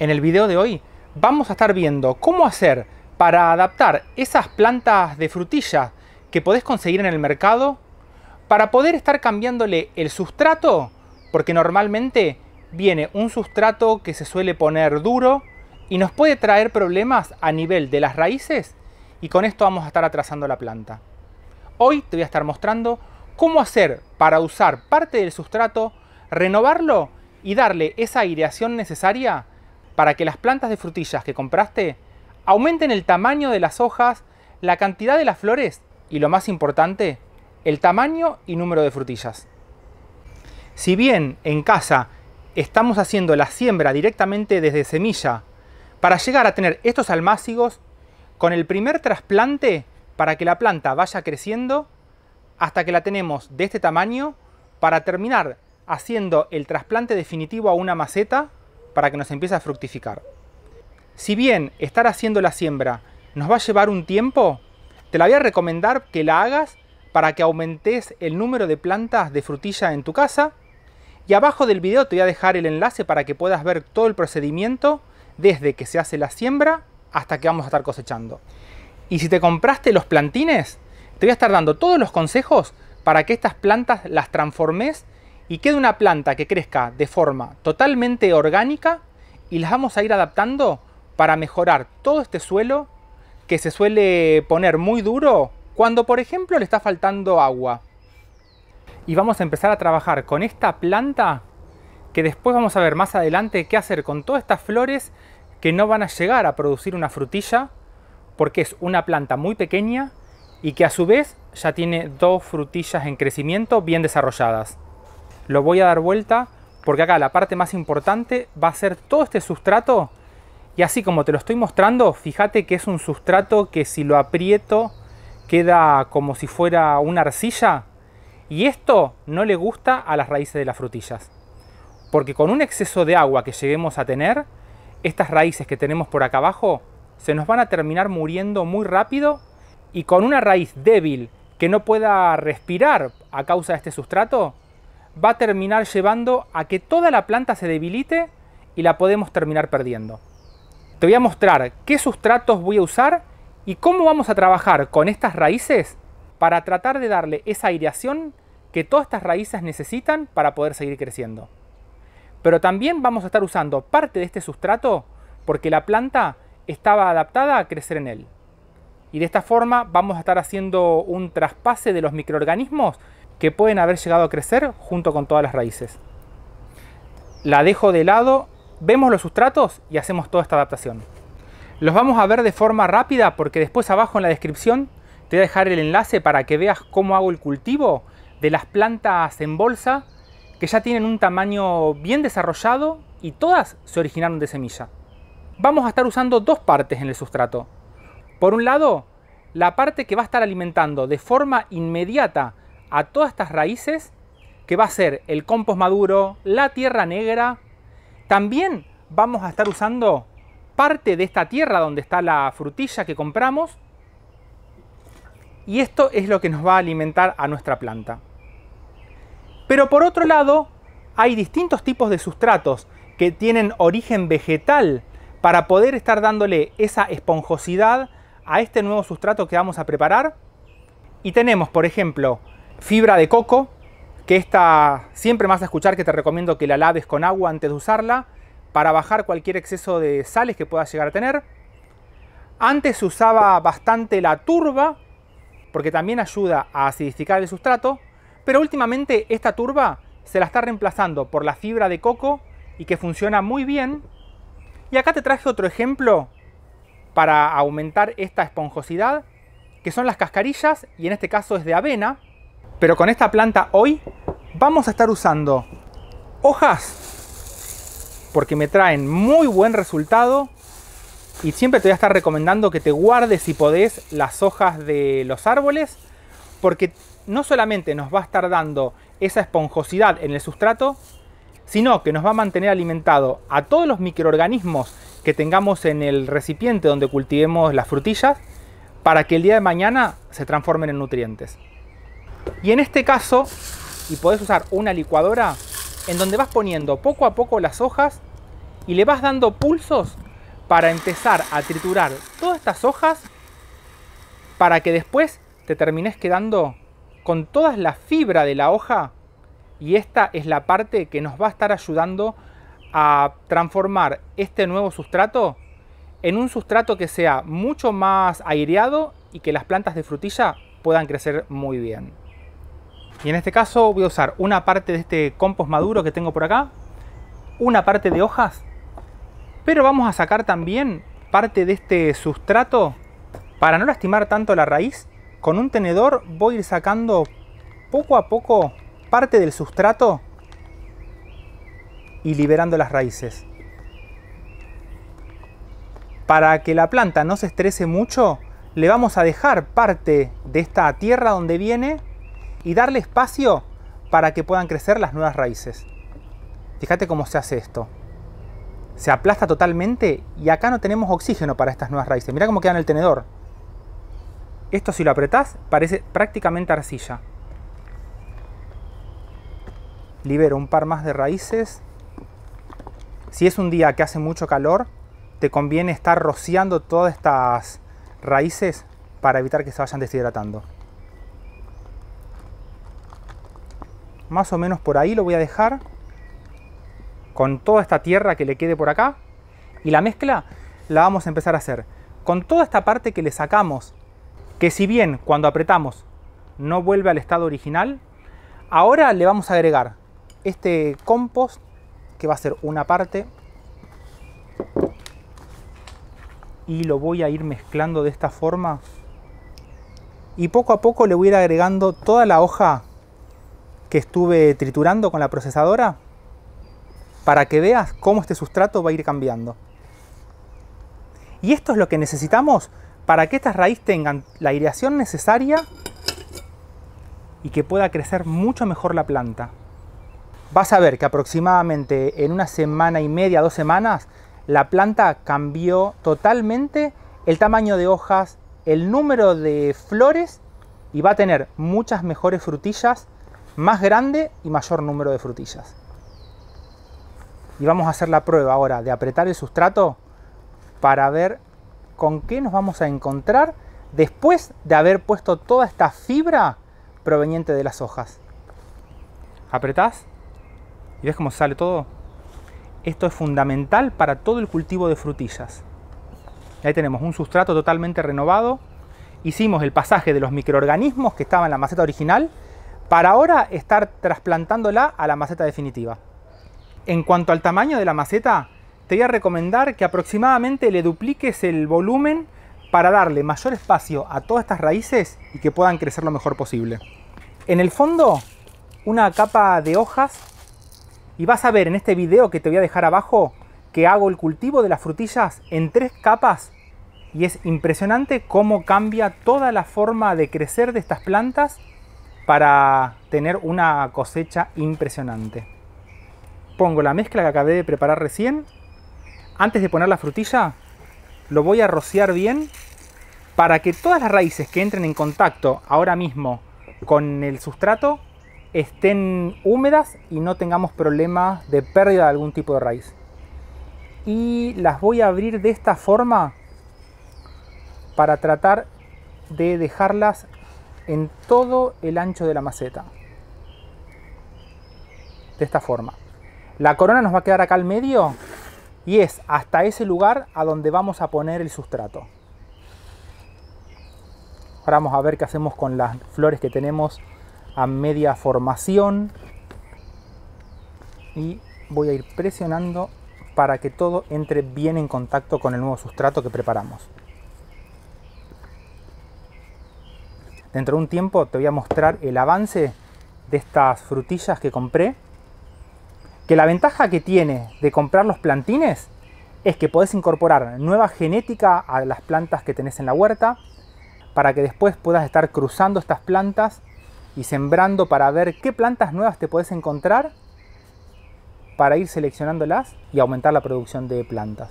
En el video de hoy vamos a estar viendo cómo hacer para adaptar esas plantas de frutilla que podés conseguir en el mercado para poder estar cambiándole el sustrato, porque normalmente viene un sustrato que se suele poner duro y nos puede traer problemas a nivel de las raíces y con esto vamos a estar atrasando la planta. Hoy te voy a estar mostrando cómo hacer para usar parte del sustrato, renovarlo y darle esa aireación necesaria para que las plantas de frutillas que compraste aumenten el tamaño de las hojas, la cantidad de las flores y lo más importante, el tamaño y número de frutillas. Si bien en casa estamos haciendo la siembra directamente desde semilla para llegar a tener estos almácigos con el primer trasplante para que la planta vaya creciendo hasta que la tenemos de este tamaño para terminar haciendo el trasplante definitivo a una maceta para que nos empiece a fructificar. Si bien estar haciendo la siembra nos va a llevar un tiempo, te la voy a recomendar que la hagas para que aumentes el número de plantas de frutilla en tu casa. Y abajo del video te voy a dejar el enlace para que puedas ver todo el procedimiento desde que se hace la siembra hasta que vamos a estar cosechando. Y si te compraste los plantines, te voy a estar dando todos los consejos para que estas plantas las transformes y queda una planta que crezca de forma totalmente orgánica y las vamos a ir adaptando para mejorar todo este suelo que se suele poner muy duro cuando por ejemplo le está faltando agua. Y vamos a empezar a trabajar con esta planta que después vamos a ver más adelante qué hacer con todas estas flores que no van a llegar a producir una frutilla porque es una planta muy pequeña y que a su vez ya tiene dos frutillas en crecimiento bien desarrolladas lo voy a dar vuelta porque acá la parte más importante va a ser todo este sustrato y así como te lo estoy mostrando, fíjate que es un sustrato que si lo aprieto queda como si fuera una arcilla y esto no le gusta a las raíces de las frutillas. Porque con un exceso de agua que lleguemos a tener, estas raíces que tenemos por acá abajo se nos van a terminar muriendo muy rápido y con una raíz débil que no pueda respirar a causa de este sustrato, va a terminar llevando a que toda la planta se debilite y la podemos terminar perdiendo. Te voy a mostrar qué sustratos voy a usar y cómo vamos a trabajar con estas raíces para tratar de darle esa aireación que todas estas raíces necesitan para poder seguir creciendo. Pero también vamos a estar usando parte de este sustrato porque la planta estaba adaptada a crecer en él. Y de esta forma vamos a estar haciendo un traspase de los microorganismos que pueden haber llegado a crecer junto con todas las raíces. La dejo de lado, vemos los sustratos y hacemos toda esta adaptación. Los vamos a ver de forma rápida porque después abajo en la descripción te voy a dejar el enlace para que veas cómo hago el cultivo de las plantas en bolsa que ya tienen un tamaño bien desarrollado y todas se originaron de semilla. Vamos a estar usando dos partes en el sustrato. Por un lado, la parte que va a estar alimentando de forma inmediata a todas estas raíces, que va a ser el compost maduro, la tierra negra. También vamos a estar usando parte de esta tierra donde está la frutilla que compramos. Y esto es lo que nos va a alimentar a nuestra planta. Pero por otro lado, hay distintos tipos de sustratos que tienen origen vegetal para poder estar dándole esa esponjosidad a este nuevo sustrato que vamos a preparar. Y tenemos, por ejemplo, fibra de coco, que esta siempre más a escuchar que te recomiendo que la laves con agua antes de usarla para bajar cualquier exceso de sales que puedas llegar a tener. Antes se usaba bastante la turba, porque también ayuda a acidificar el sustrato, pero últimamente esta turba se la está reemplazando por la fibra de coco y que funciona muy bien. Y acá te traje otro ejemplo para aumentar esta esponjosidad, que son las cascarillas, y en este caso es de avena. Pero con esta planta hoy vamos a estar usando hojas porque me traen muy buen resultado y siempre te voy a estar recomendando que te guardes si podés las hojas de los árboles porque no solamente nos va a estar dando esa esponjosidad en el sustrato, sino que nos va a mantener alimentado a todos los microorganismos que tengamos en el recipiente donde cultivemos las frutillas para que el día de mañana se transformen en nutrientes. Y en este caso, y podés usar una licuadora, en donde vas poniendo poco a poco las hojas y le vas dando pulsos para empezar a triturar todas estas hojas para que después te termines quedando con toda la fibra de la hoja y esta es la parte que nos va a estar ayudando a transformar este nuevo sustrato en un sustrato que sea mucho más aireado y que las plantas de frutilla puedan crecer muy bien. Y en este caso voy a usar una parte de este compost maduro que tengo por acá, una parte de hojas, pero vamos a sacar también parte de este sustrato para no lastimar tanto la raíz. Con un tenedor voy a ir sacando poco a poco parte del sustrato y liberando las raíces. Para que la planta no se estrese mucho, le vamos a dejar parte de esta tierra donde viene y darle espacio para que puedan crecer las nuevas raíces. Fíjate cómo se hace esto. Se aplasta totalmente y acá no tenemos oxígeno para estas nuevas raíces. Mira cómo queda en el tenedor. Esto si lo apretás parece prácticamente arcilla. Libero un par más de raíces. Si es un día que hace mucho calor, te conviene estar rociando todas estas raíces para evitar que se vayan deshidratando. más o menos por ahí lo voy a dejar con toda esta tierra que le quede por acá y la mezcla la vamos a empezar a hacer con toda esta parte que le sacamos que si bien cuando apretamos no vuelve al estado original ahora le vamos a agregar este compost que va a ser una parte y lo voy a ir mezclando de esta forma y poco a poco le voy a ir agregando toda la hoja que estuve triturando con la procesadora para que veas cómo este sustrato va a ir cambiando. Y esto es lo que necesitamos para que estas raíces tengan la aireación necesaria y que pueda crecer mucho mejor la planta. Vas a ver que aproximadamente en una semana y media, dos semanas, la planta cambió totalmente el tamaño de hojas, el número de flores y va a tener muchas mejores frutillas más grande y mayor número de frutillas. Y vamos a hacer la prueba ahora de apretar el sustrato para ver con qué nos vamos a encontrar después de haber puesto toda esta fibra proveniente de las hojas. Apretás y ves cómo sale todo. Esto es fundamental para todo el cultivo de frutillas. Ahí tenemos un sustrato totalmente renovado. Hicimos el pasaje de los microorganismos que estaban en la maceta original para ahora estar trasplantándola a la maceta definitiva. En cuanto al tamaño de la maceta, te voy a recomendar que aproximadamente le dupliques el volumen para darle mayor espacio a todas estas raíces y que puedan crecer lo mejor posible. En el fondo, una capa de hojas y vas a ver en este video que te voy a dejar abajo que hago el cultivo de las frutillas en tres capas y es impresionante cómo cambia toda la forma de crecer de estas plantas para tener una cosecha impresionante. Pongo la mezcla que acabé de preparar recién. Antes de poner la frutilla, lo voy a rociar bien para que todas las raíces que entren en contacto ahora mismo con el sustrato estén húmedas y no tengamos problemas de pérdida de algún tipo de raíz. Y las voy a abrir de esta forma para tratar de dejarlas en todo el ancho de la maceta. De esta forma. La corona nos va a quedar acá al medio y es hasta ese lugar a donde vamos a poner el sustrato. Ahora vamos a ver qué hacemos con las flores que tenemos a media formación. Y voy a ir presionando para que todo entre bien en contacto con el nuevo sustrato que preparamos. Dentro de un tiempo te voy a mostrar el avance de estas frutillas que compré. Que la ventaja que tiene de comprar los plantines es que podés incorporar nueva genética a las plantas que tenés en la huerta para que después puedas estar cruzando estas plantas y sembrando para ver qué plantas nuevas te podés encontrar para ir seleccionándolas y aumentar la producción de plantas.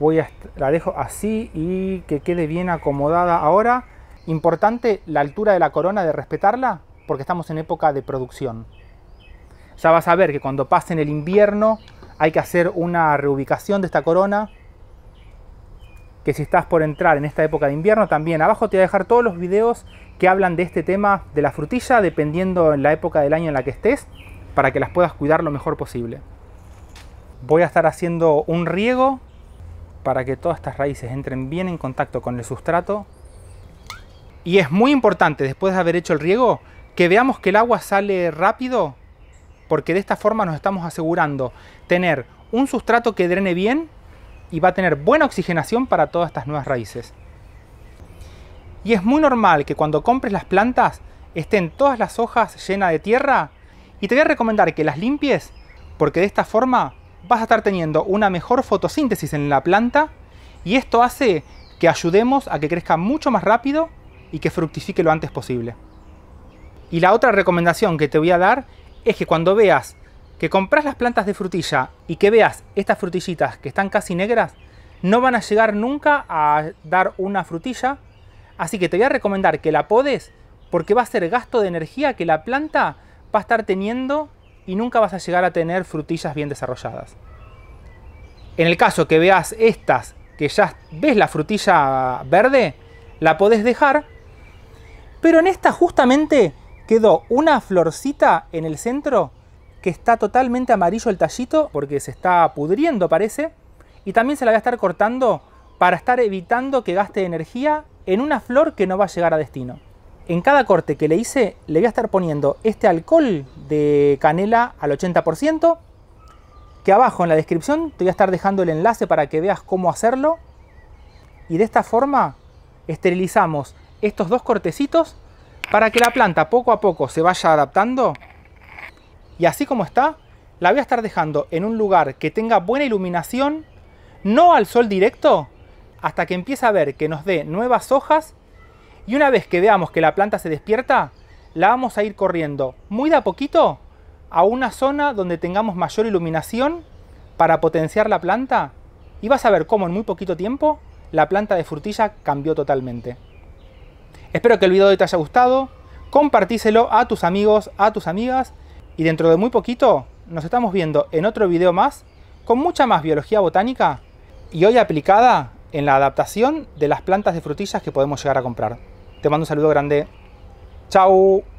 Voy a, la dejo así y que quede bien acomodada ahora Importante la altura de la corona, de respetarla, porque estamos en época de producción. Ya vas a ver que cuando pase el invierno hay que hacer una reubicación de esta corona. Que si estás por entrar en esta época de invierno también. Abajo te voy a dejar todos los videos que hablan de este tema de la frutilla, dependiendo en la época del año en la que estés, para que las puedas cuidar lo mejor posible. Voy a estar haciendo un riego para que todas estas raíces entren bien en contacto con el sustrato y es muy importante, después de haber hecho el riego, que veamos que el agua sale rápido, porque de esta forma nos estamos asegurando tener un sustrato que drene bien y va a tener buena oxigenación para todas estas nuevas raíces. Y es muy normal que cuando compres las plantas estén todas las hojas llenas de tierra y te voy a recomendar que las limpies porque de esta forma vas a estar teniendo una mejor fotosíntesis en la planta y esto hace que ayudemos a que crezca mucho más rápido y que fructifique lo antes posible. Y la otra recomendación que te voy a dar es que cuando veas que compras las plantas de frutilla y que veas estas frutillitas que están casi negras, no van a llegar nunca a dar una frutilla, así que te voy a recomendar que la podes porque va a ser gasto de energía que la planta va a estar teniendo y nunca vas a llegar a tener frutillas bien desarrolladas. En el caso que veas estas, que ya ves la frutilla verde, la podés dejar pero en esta justamente quedó una florcita en el centro que está totalmente amarillo el tallito porque se está pudriendo parece. Y también se la voy a estar cortando para estar evitando que gaste energía en una flor que no va a llegar a destino. En cada corte que le hice le voy a estar poniendo este alcohol de canela al 80%, que abajo en la descripción te voy a estar dejando el enlace para que veas cómo hacerlo. Y de esta forma esterilizamos estos dos cortecitos para que la planta poco a poco se vaya adaptando. Y así como está, la voy a estar dejando en un lugar que tenga buena iluminación, no al sol directo, hasta que empiece a ver que nos dé nuevas hojas. Y una vez que veamos que la planta se despierta, la vamos a ir corriendo muy de a poquito a una zona donde tengamos mayor iluminación para potenciar la planta. Y vas a ver cómo en muy poquito tiempo la planta de frutilla cambió totalmente. Espero que el video de hoy te haya gustado. Compartíselo a tus amigos, a tus amigas. Y dentro de muy poquito nos estamos viendo en otro video más con mucha más biología botánica y hoy aplicada en la adaptación de las plantas de frutillas que podemos llegar a comprar. Te mando un saludo grande. Chao.